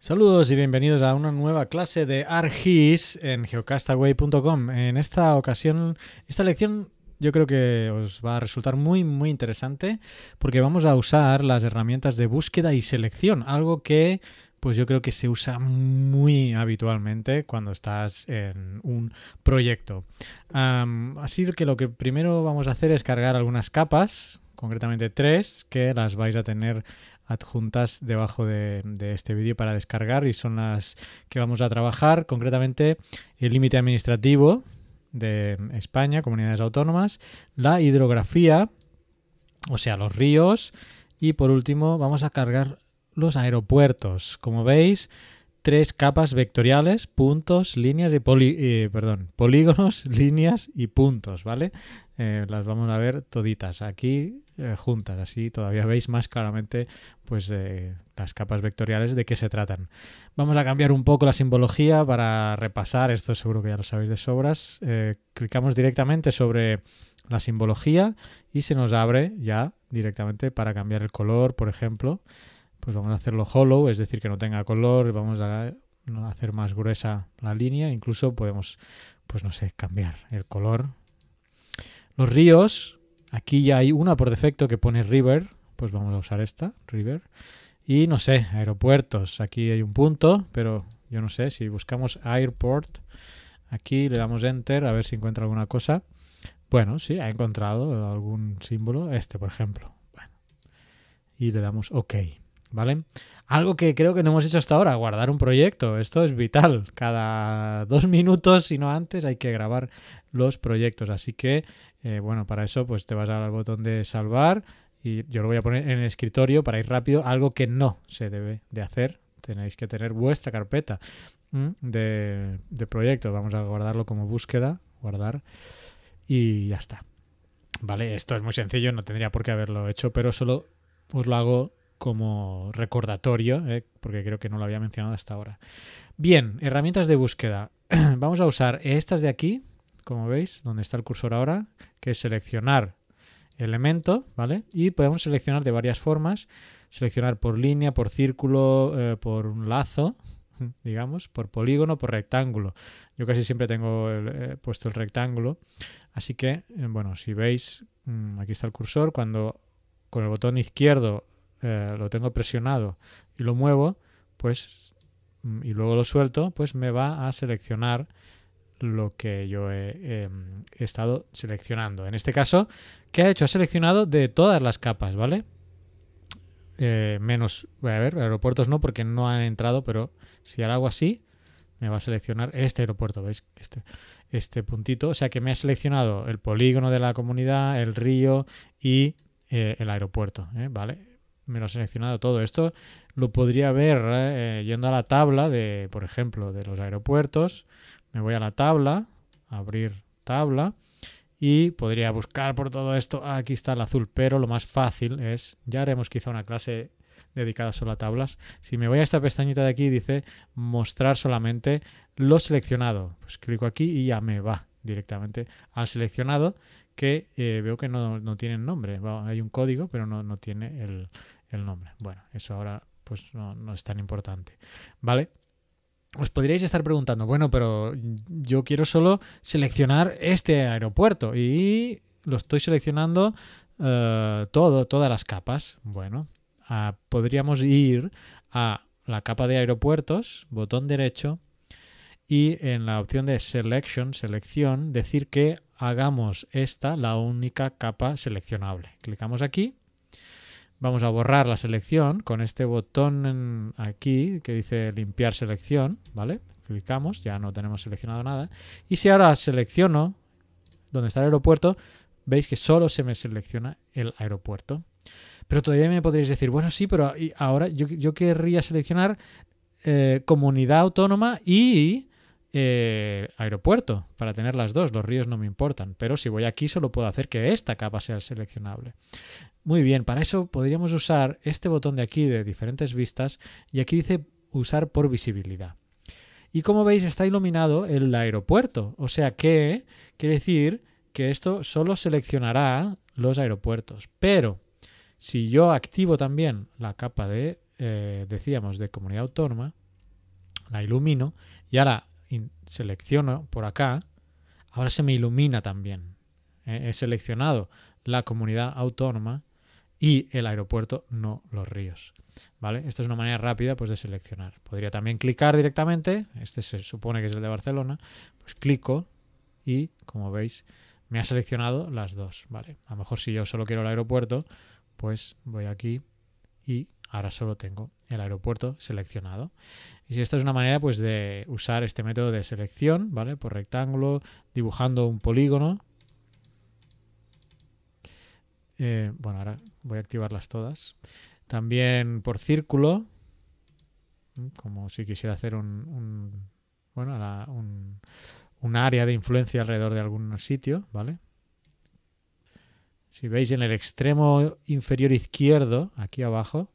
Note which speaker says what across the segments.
Speaker 1: Saludos y bienvenidos a una nueva clase de Argis en geocastaway.com. En esta ocasión, esta lección yo creo que os va a resultar muy muy interesante porque vamos a usar las herramientas de búsqueda y selección, algo que pues yo creo que se usa muy habitualmente cuando estás en un proyecto. así que lo que primero vamos a hacer es cargar algunas capas, concretamente tres, que las vais a tener adjuntas debajo de, este vídeo para descargar y son las que vamos a trabajar, concretamente el límite administrativo de España, comunidades autónomas, la hidrografía, o sea, los ríos, y por último vamos a cargar los aeropuertos. Como veis, tres capas vectoriales, puntos, líneas y eh, polígonos, líneas y puntos, ¿vale? Eh, las vamos a ver toditas. Aquí eh, juntas. Así todavía veis más claramente pues, eh, las capas vectoriales de qué se tratan. Vamos a cambiar un poco la simbología para repasar, esto seguro que ya lo sabéis de sobras. Eh, clicamos directamente sobre la simbología y se nos abre ya directamente para cambiar el color, por ejemplo. Pues vamos a hacerlo hollow, es decir, que no tenga color, vamos a hacer más gruesa la línea, incluso podemos, pues no sé, cambiar el color. Los ríos, Aquí ya hay una por defecto que pone River, pues vamos a usar esta, River. Y no sé, aeropuertos, aquí hay un punto, pero yo no sé, si buscamos airport, aquí le damos enter a ver si encuentra alguna cosa. Bueno, sí, ha encontrado algún símbolo, este por ejemplo. y le damos OK, ¿vale? Algo que creo que no hemos hecho hasta ahora, guardar un proyecto. Esto es vital. Cada dos minutos, si no antes, hay que grabar los proyectos. Así que eh, bueno, para eso pues te vas al botón de salvar y yo lo voy a poner en el escritorio para ir rápido, algo que no se debe de hacer. Tenéis que tener vuestra carpeta mm, de, proyecto. Vamos a guardarlo como búsqueda, guardar y ya está. Vale, esto es muy sencillo, no tendría por qué haberlo hecho, pero solo os lo hago como recordatorio, eh, porque creo que no lo había mencionado hasta ahora. Bien, herramientas de búsqueda. Vamos a usar estas de aquí, como veis, donde está el cursor ahora, que es seleccionar elemento, ¿vale? Y podemos seleccionar de varias formas, seleccionar por línea, por círculo, eh, por un lazo, digamos, por polígono, por rectángulo. Yo casi siempre tengo eh, puesto el rectángulo, así que, eh, bueno, si veis, mm, aquí está el cursor, cuando con el botón izquierdo lo tengo presionado y lo muevo, pues, mm, y luego lo suelto, pues me va a seleccionar lo que yo he, em, estado seleccionando. En este caso, ¿qué ha hecho? Ha seleccionado de todas las capas, ¿vale? Eh, menos, voy a ver, aeropuertos no, porque no han entrado, pero si ahora hago así, me va a seleccionar este aeropuerto, ¿veis? Este, este puntito. O sea que me ha seleccionado el polígono de la comunidad, el río y eh, el aeropuerto, ¿eh? ¿vale? me lo ha seleccionado todo. Esto lo podría ver yendo a la tabla de, por ejemplo, de los aeropuertos me voy a la tabla, abrir tabla y podría buscar por todo esto. Ah, aquí está el azul, pero lo más fácil es, ya haremos quizá una clase dedicada solo a tablas. Si me voy a esta pestañita de aquí, dice mostrar solamente lo seleccionado. Pues clico aquí y ya me va directamente al seleccionado que eh, veo que no, no tiene nombre. hay un código, pero no, tiene el, nombre. Bueno, eso ahora pues no, no es tan importante. ¿Vale? os podríais estar preguntando, bueno, pero yo quiero solo seleccionar este aeropuerto y lo estoy seleccionando eh, todo, todas las capas. Bueno, ah, podríamos ir a la capa de aeropuertos, botón derecho, y en la opción de selection, selección, decir que hagamos esta la única capa seleccionable. Clicamos aquí Vamos a borrar la selección con este botón aquí que dice limpiar selección, ¿vale? Clicamos, ya no tenemos seleccionado nada. Y si ahora selecciono donde está el aeropuerto, veis que solo se me selecciona el aeropuerto. Pero todavía me podréis decir, bueno, sí, pero ahora yo, querría seleccionar eh, comunidad autónoma y eh, aeropuerto para tener las dos. Los ríos no me importan, pero si voy aquí solo puedo hacer que esta capa sea seleccionable. Muy bien, para eso podríamos usar este botón de aquí de diferentes vistas y aquí dice usar por visibilidad. Y como veis está iluminado el aeropuerto, o sea que quiere decir que esto solo seleccionará los aeropuertos. Pero si yo activo también la capa de, eh, decíamos, de comunidad autónoma, la ilumino y ahora selecciono por acá, ahora se me ilumina también. He seleccionado la comunidad autónoma y el aeropuerto, no los ríos. ¿Vale? Esta es una manera rápida pues, de seleccionar. Podría también clicar directamente, este se supone que es el de Barcelona, pues clico y, como veis, me ha seleccionado las dos. ¿vale? A lo mejor si yo solo quiero el aeropuerto, pues voy aquí y ahora solo tengo el aeropuerto seleccionado. Y esta es una manera pues de usar este método de selección, ¿vale? Por rectángulo, dibujando un polígono. Eh, bueno, ahora voy a activarlas todas. También por círculo, como si quisiera hacer un, bueno, un, un área de influencia alrededor de algún sitio, ¿vale? Si veis en el extremo inferior izquierdo, aquí abajo,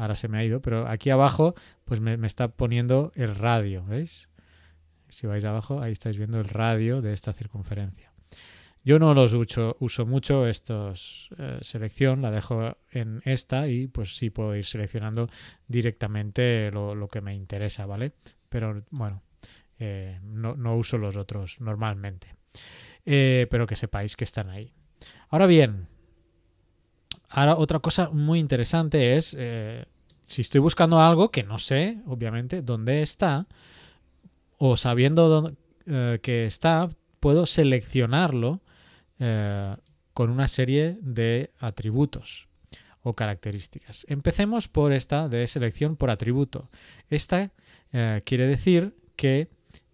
Speaker 1: Ahora se me ha ido, pero aquí abajo pues me, está poniendo el radio, ¿veis? Si vais abajo, ahí estáis viendo el radio de esta circunferencia. Yo no los uso, mucho estos eh, selección, la dejo en esta y pues sí puedo ir seleccionando directamente lo, que me interesa, ¿vale? Pero bueno, eh, no, uso los otros normalmente. Eh, pero que sepáis que están ahí. Ahora bien, Ahora, otra cosa muy interesante es, eh, si estoy buscando algo que no sé, obviamente, dónde está, o sabiendo dónde, eh, que está, puedo seleccionarlo eh, con una serie de atributos o características. Empecemos por esta de selección por atributo. Esta quiere decir que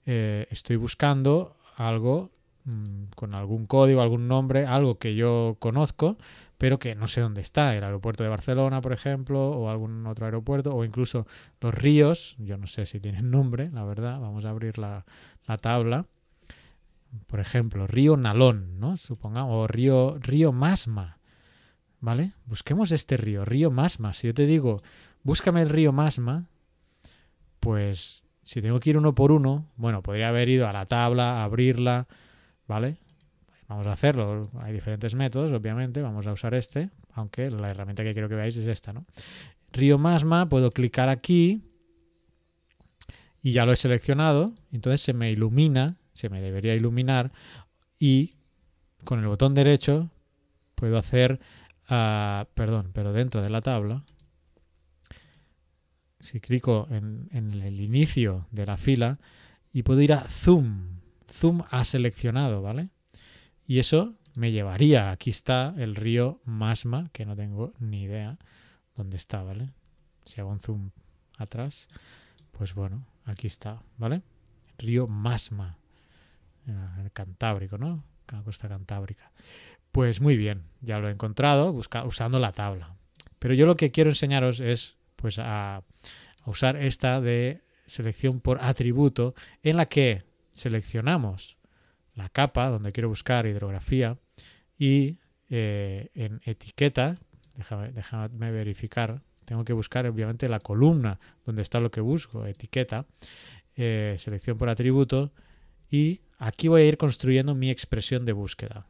Speaker 1: estoy buscando algo mm, con algún código, algún nombre, algo que yo conozco, pero que no sé dónde está, el aeropuerto de Barcelona, por ejemplo, o algún otro aeropuerto, o incluso los ríos, yo no sé si tienen nombre, la verdad, vamos a abrir la, tabla. Por ejemplo, río Nalón, ¿no? Supongamos, o río, río Masma, ¿vale? Busquemos este río, río Masma. Si yo te digo, búscame el río Masma, pues si tengo que ir uno por uno, bueno, podría haber ido a la tabla, a abrirla, ¿vale? Vamos a hacerlo. Hay diferentes métodos, obviamente. Vamos a usar este, aunque la herramienta que quiero que veáis es esta. ¿no? Río Masma, puedo clicar aquí y ya lo he seleccionado. Entonces se me ilumina, se me debería iluminar y con el botón derecho puedo hacer, ah, perdón, pero dentro de la tabla, si clico en, en, el inicio de la fila y puedo ir a Zoom. Zoom ha seleccionado, ¿vale? Y eso me llevaría. Aquí está el río Masma, que no tengo ni idea dónde está, ¿vale? Si hago un zoom atrás, pues bueno, aquí está, ¿vale? Río Masma, el Cantábrico, ¿no? La costa cantábrica. Pues muy bien, ya lo he encontrado usando la tabla. Pero yo lo que quiero enseñaros es pues a usar esta de selección por atributo en la que seleccionamos la capa donde quiero buscar hidrografía y eh, en etiqueta, déjame, verificar, tengo que buscar obviamente la columna donde está lo que busco, etiqueta, eh, selección por atributo y aquí voy a ir construyendo mi expresión de búsqueda.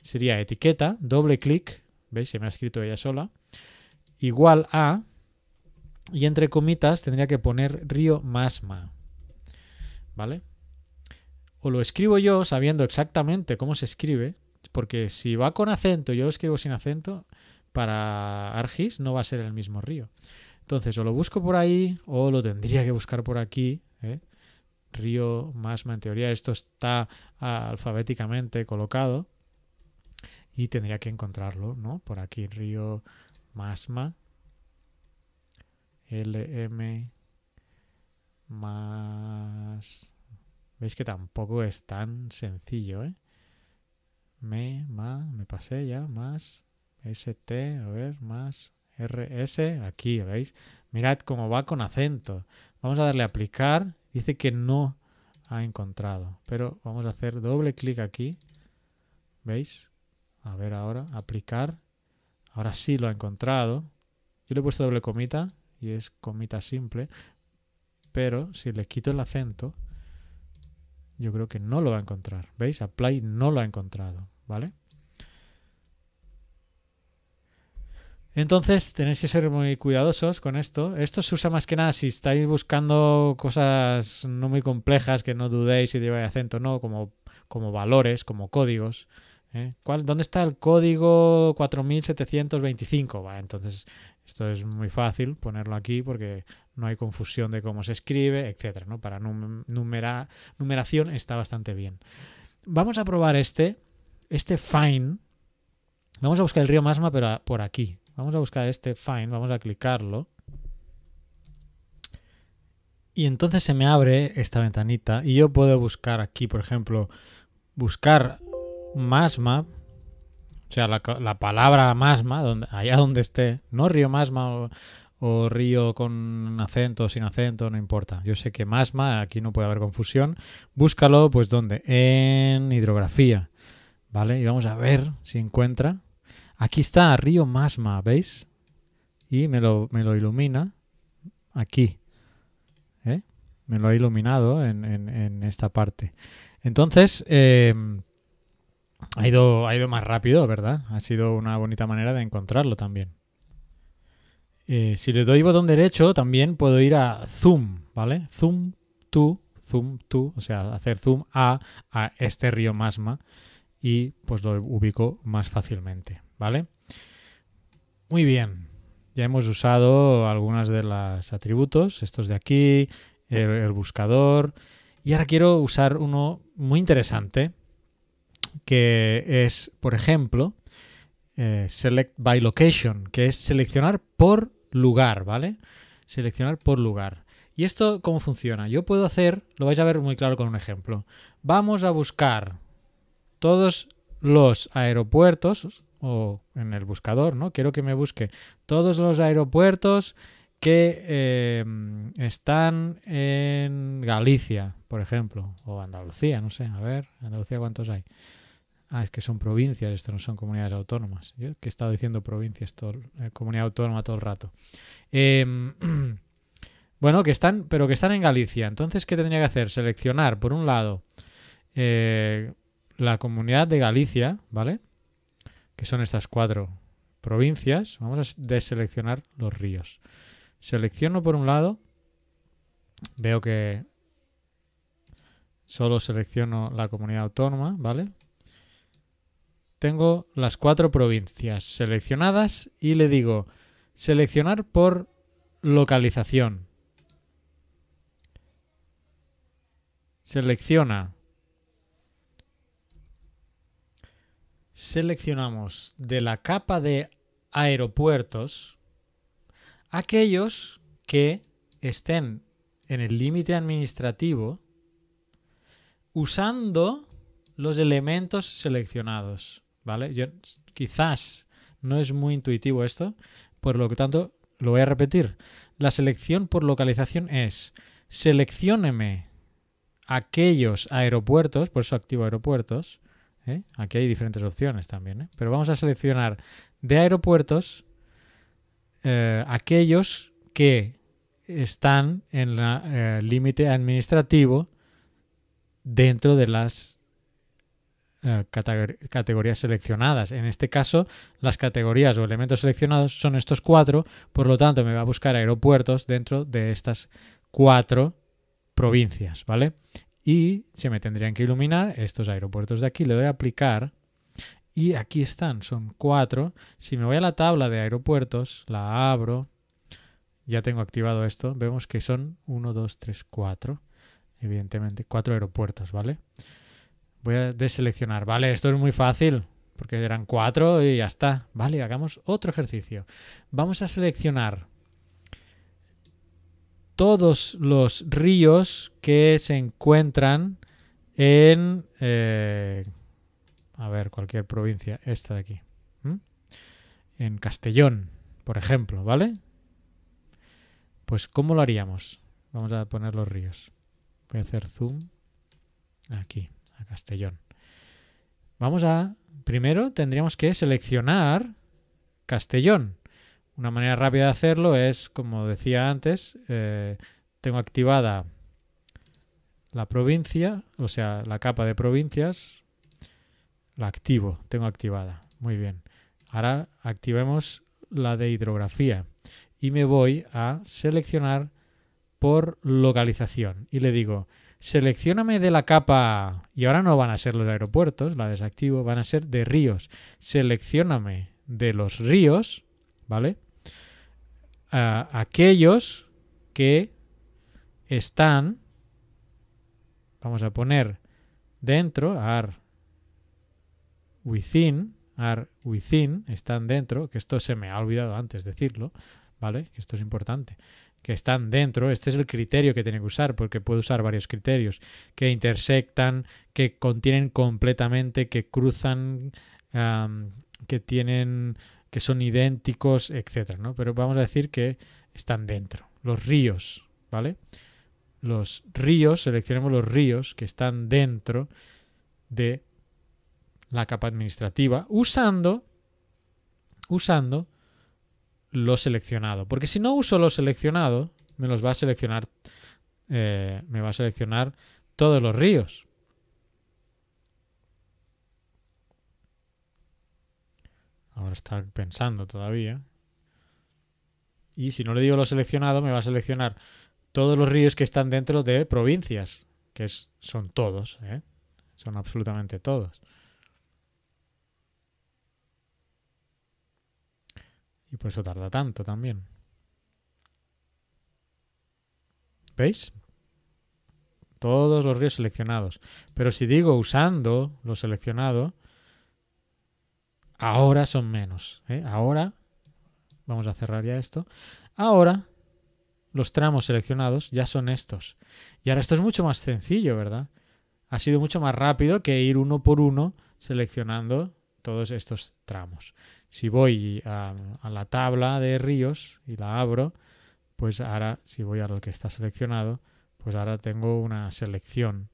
Speaker 1: Sería etiqueta, doble clic, ¿veis? Se me ha escrito ella sola, igual a, y entre comitas tendría que poner río masma, ¿vale? o lo escribo yo sabiendo exactamente cómo se escribe, porque si va con acento y yo lo escribo sin acento, para Argis no va a ser el mismo río. Entonces, o lo busco por ahí, o lo tendría que buscar por aquí. ¿eh? Río Masma, en teoría, esto está ah, alfabéticamente colocado. Y tendría que encontrarlo, ¿no? Por aquí, Río Masma. LM más Veis que tampoco es tan sencillo, ¿eh? Me, ma, me pasé ya, más st, a ver, más rs, aquí, ¿veis? Mirad cómo va con acento. Vamos a darle aplicar. Dice que no ha encontrado, pero vamos a hacer doble clic aquí. ¿Veis? A ver ahora, aplicar. Ahora sí lo ha encontrado. Yo le he puesto doble comita y es comita simple, pero si le quito el acento, yo creo que no lo va a encontrar. ¿Veis? Apply no lo ha encontrado, ¿vale? Entonces tenéis que ser muy cuidadosos con esto. Esto se usa más que nada si estáis buscando cosas no muy complejas, que no dudéis si lleva acento no, como, como valores, como códigos. ¿eh? ¿Dónde está el código 4725? entonces esto es muy fácil ponerlo aquí porque no hay confusión de cómo se escribe, etcétera, ¿no? Para numera numeración está bastante bien. Vamos a probar este, este find. Vamos a buscar el río Masma, pero por aquí. Vamos a buscar este find, vamos a clicarlo. Y entonces se me abre esta ventanita y yo puedo buscar aquí, por ejemplo, buscar Masma o sea, la, palabra masma, donde, allá donde esté, no río masma o, río con acento o sin acento, no importa. Yo sé que masma, aquí no puede haber confusión. Búscalo, pues, ¿dónde? En hidrografía, ¿vale? Y vamos a ver si encuentra. Aquí está, río masma, ¿veis? Y me lo, me lo ilumina aquí. ¿eh? Me lo ha iluminado en, esta parte. Entonces, em, ha ido, más rápido, ¿verdad? Ha sido una bonita manera de encontrarlo también. Eh, si le doy botón derecho, también puedo ir a zoom, ¿vale? Zoom to, zoom tú. o sea, hacer zoom a, este río Masma y pues lo ubico más fácilmente, ¿vale? Muy bien, ya hemos usado algunas de los atributos, estos de aquí, el buscador, y ahora quiero usar uno muy interesante, que es, por ejemplo, eh, select by location, que es seleccionar por lugar, ¿vale? Seleccionar por lugar. ¿Y esto cómo funciona? Yo puedo hacer, lo vais a ver muy claro con un ejemplo. Vamos a buscar todos los aeropuertos, o en el buscador, ¿no? Quiero que me busque todos los aeropuertos que em, están en Galicia, por ejemplo, o Andalucía, no sé, a ver, Andalucía cuántos hay. Ah, es que son provincias, esto no son comunidades autónomas. Yo que he estado diciendo provincias, eh, comunidad autónoma todo el rato. Em, bueno, que están, pero que están en Galicia. Entonces, ¿qué tendría que hacer? Seleccionar, por un lado, eh, la comunidad de Galicia, ¿vale? Que son estas cuatro provincias. Vamos a deseleccionar los ríos. Selecciono por un lado, veo que solo selecciono la comunidad autónoma, ¿vale? Tengo las cuatro provincias seleccionadas y le digo seleccionar por localización. Selecciona. Seleccionamos de la capa de aeropuertos aquellos que estén en el límite administrativo usando los elementos seleccionados, ¿vale? quizás no es muy intuitivo esto, por lo que tanto lo voy a repetir. La selección por localización es seleccióneme aquellos aeropuertos, por eso activo aeropuertos, ¿eh? aquí hay diferentes opciones también, ¿eh? pero vamos a seleccionar de aeropuertos eh, aquellos que están en el eh, límite administrativo dentro de las eh, categorías seleccionadas. En este caso, las categorías o elementos seleccionados son estos cuatro, por lo tanto me va a buscar aeropuertos dentro de estas cuatro provincias, ¿vale? Y se me tendrían que iluminar estos aeropuertos de aquí. Le doy a aplicar y aquí están, son cuatro. Si me voy a la tabla de aeropuertos, la abro, ya tengo activado esto, vemos que son 1, 2, 3, 4, evidentemente, cuatro aeropuertos, ¿vale? Voy a deseleccionar, ¿vale? Esto es muy fácil, porque eran cuatro y ya está. Vale, hagamos otro ejercicio. Vamos a seleccionar todos los ríos que se encuentran en... Eh, a ver, cualquier provincia, esta de aquí, en Castellón, por ejemplo, ¿vale? Pues ¿cómo lo haríamos? Vamos a poner los ríos. Voy a hacer zoom aquí, a Castellón. Vamos a, primero tendríamos que seleccionar Castellón. Una manera rápida de hacerlo es, como decía antes, eh, tengo activada la provincia, o sea, la capa de provincias, la activo, tengo activada. Muy bien. Ahora activemos la de hidrografía y me voy a seleccionar por localización y le digo, seleccioname de la capa, y ahora no van a ser los aeropuertos, la desactivo, van a ser de ríos. Seleccioname de los ríos, ¿vale? aquellos que están, vamos a poner dentro, a within, are within, están dentro, que esto se me ha olvidado antes decirlo, ¿vale? Que esto es importante que están dentro, este es el criterio que tiene que usar, porque puede usar varios criterios, que intersectan, que contienen completamente, que cruzan, que tienen, que son idénticos, etc. ¿no? Pero vamos a decir que están dentro. Los ríos, ¿vale? Los ríos, seleccionemos los ríos que están dentro de la capa administrativa usando, usando lo seleccionado. Porque si no uso lo seleccionado, me los va a seleccionar, eh, me va a seleccionar todos los ríos. Ahora está pensando todavía. Y si no le digo lo seleccionado, me va a seleccionar todos los ríos que están dentro de provincias, que son todos, ¿eh? son absolutamente todos. Y por eso tarda tanto también. ¿Veis? Todos los ríos seleccionados. Pero si digo usando lo seleccionado, ahora son menos. ¿eh? Ahora, vamos a cerrar ya esto. Ahora los tramos seleccionados ya son estos. Y ahora esto es mucho más sencillo, ¿verdad? Ha sido mucho más rápido que ir uno por uno seleccionando todos estos tramos. Si voy a, la tabla de ríos y la abro, pues ahora, si voy a lo que está seleccionado, pues ahora tengo una selección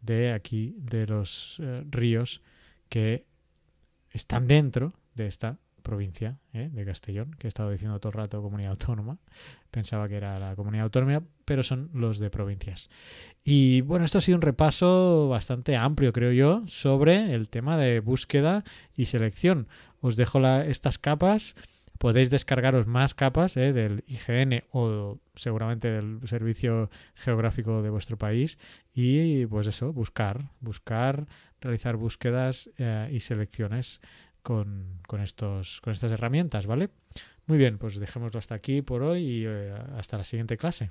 Speaker 1: de aquí de los eh, ríos que están dentro de esta provincia eh, de Castellón, que he estado diciendo todo el rato comunidad autónoma, pensaba que era la comunidad autónoma, pero son los de provincias. Y bueno, esto ha sido un repaso bastante amplio, creo yo, sobre el tema de búsqueda y selección. Os dejo estas capas. Podéis descargaros más capas eh, del IGN o seguramente del servicio geográfico de vuestro país y pues eso, buscar, buscar, realizar búsquedas eh, y selecciones con, estos, con estas herramientas, ¿vale? Muy bien, pues dejémoslo hasta aquí por hoy y eh, hasta la siguiente clase.